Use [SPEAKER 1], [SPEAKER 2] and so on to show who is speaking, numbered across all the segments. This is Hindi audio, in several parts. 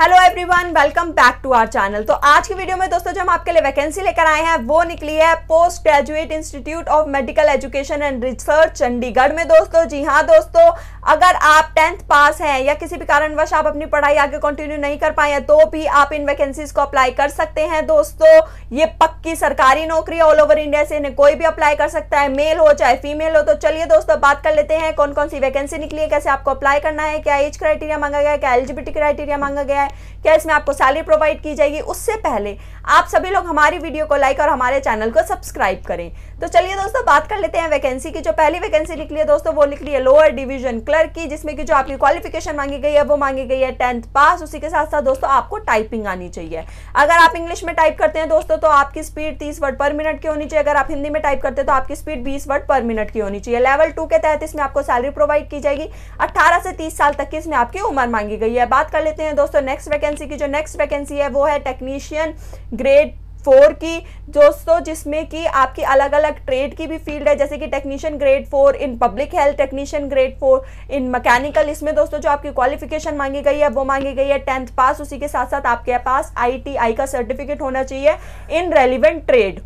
[SPEAKER 1] hello everyone welcome back to our channel तो आज की वीडियो में दोस्तों जो हम आपके लिए वैकेंसी लेकर आए हैं वो निकली है post graduate institute of medical education and research Chandigarh में दोस्तों जी हाँ दोस्तों अगर आप टेंथ पास हैं या किसी भी कारणवश आप अपनी पढ़ाई आगे कंटिन्यू नहीं कर पाए हैं तो भी आप इन वैकेंसीज को अप्लाई कर सकते हैं दोस्तों ये पक्की सरकारी नौकरी ऑल ओवर इंडिया से इन्हें कोई भी अप्लाई कर सकता है मेल हो चाहे फीमेल हो तो चलिए दोस्तों बात कर लेते हैं कौन कौन सी वैकेंसी निकली है कैसे आपको अप्लाई करना है क्या एज क्राइटेरिया मांगा गया है क्या एलिजिबिलिटी क्राइटेरिया मांगा गया है क्या इसमें आपको सैलरी प्रोवाइड की जाएगी उससे पहले आप सभी लोग हमारी वीडियो को लाइक और हमारे चैनल को सब्सक्राइब करें तो चलिए दोस्तों बात कर लेते हैं वैकेंसी की जो पहली वैकेंसी निकली है दोस्तों वो निकली है लोअर डिवीजन क्लर्क पेपर की जिसमें कि जो आपकी क्वालिफिकेशन मांगी गई है वो मांगी गई है टेंथ पास उसी के साथ साथ दोस्तों आपको टाइपिंग आनी चाहिए अगर आप इंग्लिश में टाइप करते हैं दोस्तों तो आपकी स्पीड तीस वर्ड पर मिनट की होनी चाहिए अगर आप हिंदी में टाइप करते हैं तो आपकी स्पीड बीस वर्ड पर मिनट की होनी चाहिए लेवल टू के तहत इसमें आपको सैलरी प्रोवाइड की जाएगी अट्ठारह से तीस साल तक की इसमें आपकी उम्र मांगी गई है बात कर लेते हैं दोस्तों नेक्स्ट वैकेंसी की जो नेक्स्ट वैकेंसी है वो है टेक्नीशियन ग्रेड फोर की दोस्तों जिसमें कि आपकी अलग अलग ट्रेड की भी फील्ड है जैसे कि technician grade four in public health technician grade four in mechanical इसमें दोस्तों जो आपकी क्वालिफिकेशन मांगी गई है वो मांगी गई है टेंथ पास उसी के साथ साथ आपके पास आईटीआई का सर्टिफिकेट होना चाहिए इन रेलिवेंट ट्रेड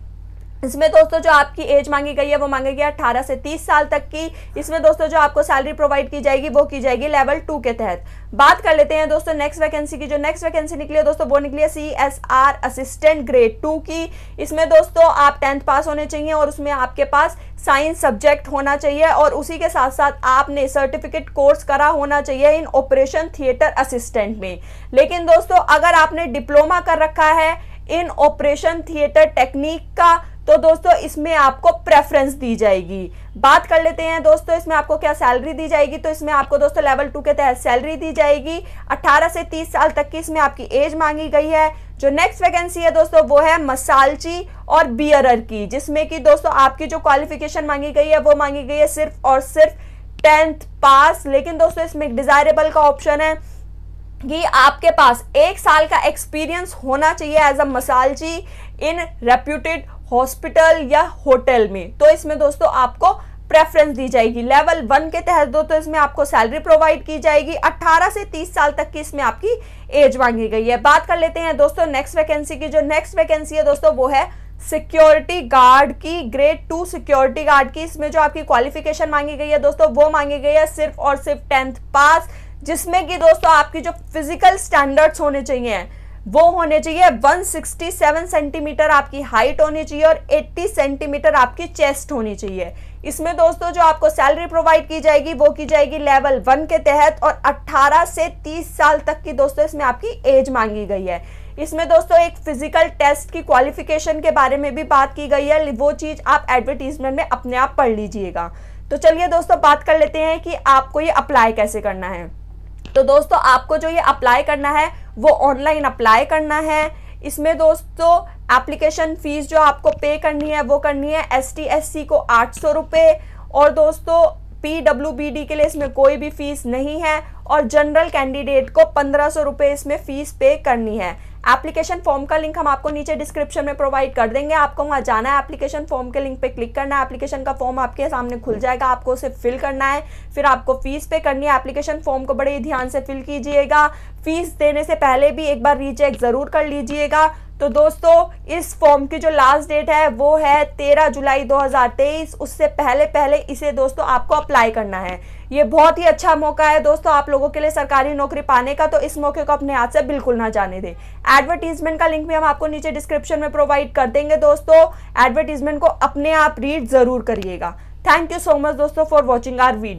[SPEAKER 1] इसमें दोस्तों जो आपकी एज मांगी गई है वो मांगी गई है अट्ठारह से तीस साल तक की इसमें दोस्तों जो आपको सैलरी प्रोवाइड की जाएगी वो की जाएगी लेवल टू के तहत बात कर लेते हैं दोस्तों नेक्स्ट वैकेंसी की जो नेक्स्ट वैकेंसी निकली है दोस्तों वो निकली है C S R assistant grade two की इसमें दोस्तों आप टेंथ पास होने चाहिए और उसमें आपके पास साइंस सब्जेक्ट होना चाहिए और उसी के साथ साथ आपने सर्टिफिकेट कोर्स करा होना चाहिए इन ऑपरेशन थिएटर असिस्टेंट में लेकिन दोस्तों अगर आपने डिप्लोमा कर रखा है इन ऑपरेशन थिएटर टेक्निक का तो दोस्तों इसमें आपको प्रेफरेंस दी जाएगी बात कर लेते हैं दोस्तों इसमें आपको क्या सैलरी दी जाएगी तो इसमें आपको दोस्तों लेवल टू के तहत सैलरी दी जाएगी 18 से 30 साल तक की इसमें आपकी एज मांगी गई है जो नेक्स्ट वैकेंसी है दोस्तों वो है मसालची और बियरर की जिसमें कि दोस्तों आपकी जो क्वालिफिकेशन मांगी गई है वो मांगी गई है सिर्फ और सिर्फ टेंथ पास लेकिन दोस्तों इसमें डिजायरेबल का ऑप्शन है कि आपके पास एक साल का एक्सपीरियंस होना चाहिए एज अ मसालजी इन रेप्यूटेड हॉस्पिटल या होटल में तो इसमें दोस्तों आपको प्रेफरेंस दी जाएगी लेवल वन के तहत दो तो इसमें आपको सैलरी प्रोवाइड की जाएगी 18 से 30 साल तक की इसमें आपकी एज मांगी गई है बात कर लेते हैं दोस्तों नेक्स्ट वैकेंसी की जो नेक्स्ट वैकेंसी है दोस्तों वो है सिक्योरिटी गार्ड की ग्रेड टू सिक्योरिटी गार्ड की इसमें जो आपकी क्वालिफिकेशन मांगी गई है दोस्तों वो मांगी गई है सिर्फ और सिर्फ टेंथ पास जिसमें कि दोस्तों आपकी जो फिजिकल स्टैंडर्ड्स होने चाहिए वो होने चाहिए 167 सेंटीमीटर आपकी हाइट होनी चाहिए और 80 सेंटीमीटर आपकी चेस्ट होनी चाहिए इसमें दोस्तों जो आपको सैलरी प्रोवाइड की जाएगी वो की जाएगी लेवल वन के तहत और 18 से 30 साल तक की दोस्तों इसमें आपकी एज मांगी गई है इसमें दोस्तों एक फिजिकल टेस्ट की क्वालिफिकेशन के बारे में भी बात की गई है वो चीज़ आप एडवर्टीजमेंट में अपने आप पढ़ लीजिएगा तो चलिए दोस्तों बात कर लेते हैं कि आपको ये अप्लाई कैसे करना है तो दोस्तों आपको जो ये अप्लाई करना है वो ऑनलाइन अप्लाई करना है इसमें दोस्तों एप्लीकेशन फ़ीस जो आपको पे करनी है वो करनी है एस टी एस सी को आठ सौ रुपये और दोस्तों पी डब्ल्यू बी डी के लिए इसमें कोई भी फीस नहीं है और जनरल कैंडिडेट को पंद्रह सौ रुपये इसमें फ़ीस पे करनी है एप्लीकेशन फॉर्म का लिंक हम आपको नीचे डिस्क्रिप्शन में प्रोवाइड कर देंगे आपको वहाँ जाना है एप्लीकेशन फॉर्म के लिंक पे क्लिक करना है एप्लीकेशन का फॉर्म आपके सामने खुल जाएगा आपको उसे फिल करना है फिर आपको फीस पे करनी है एप्लीकेशन फॉर्म को बड़े ध्यान से फिल कीजिएगा फीस देने से पहले भी एक बार रीचेक ज़रूर कर लीजिएगा तो दोस्तों इस फॉर्म की जो लास्ट डेट है वो है तेरह जुलाई 2023 उससे पहले पहले इसे दोस्तों आपको अप्लाई करना है ये बहुत ही अच्छा मौका है दोस्तों आप लोगों के लिए सरकारी नौकरी पाने का तो इस मौके को अपने हाथ से बिल्कुल ना जाने दें एडवर्टीजमेंट का लिंक भी हम आपको नीचे डिस्क्रिप्शन में प्रोवाइड कर देंगे दोस्तों एडवर्टीजमेंट को अपने आप रीड जरूर करिएगा थैंक यू सो मच दोस्तों फॉर वॉचिंग आर वीडियो